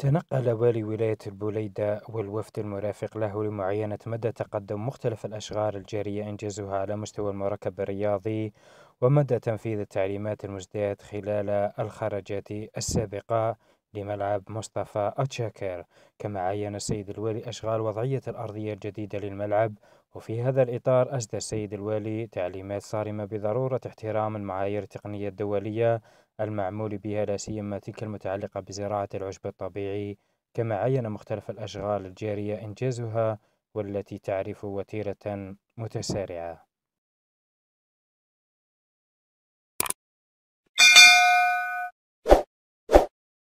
تنقل والي ولاية البوليدة والوفد المرافق له لمعاينة مدى تقدم مختلف الأشغال الجارية إنجازها على مستوى المركب الرياضي ومدى تنفيذ التعليمات المزداد خلال الخرجات السابقة لملعب مصطفى أتشاكر كما عين السيد الوالي أشغال وضعية الأرضية الجديدة للملعب وفي هذا الإطار أسدى السيد الوالي تعليمات صارمة بضرورة احترام المعايير التقنية الدولية المعمول بها لا سيما تلك المتعلقة بزراعة العشب الطبيعي كما عين مختلف الأشغال الجارية إنجازها والتي تعرف وتيرة متسارعة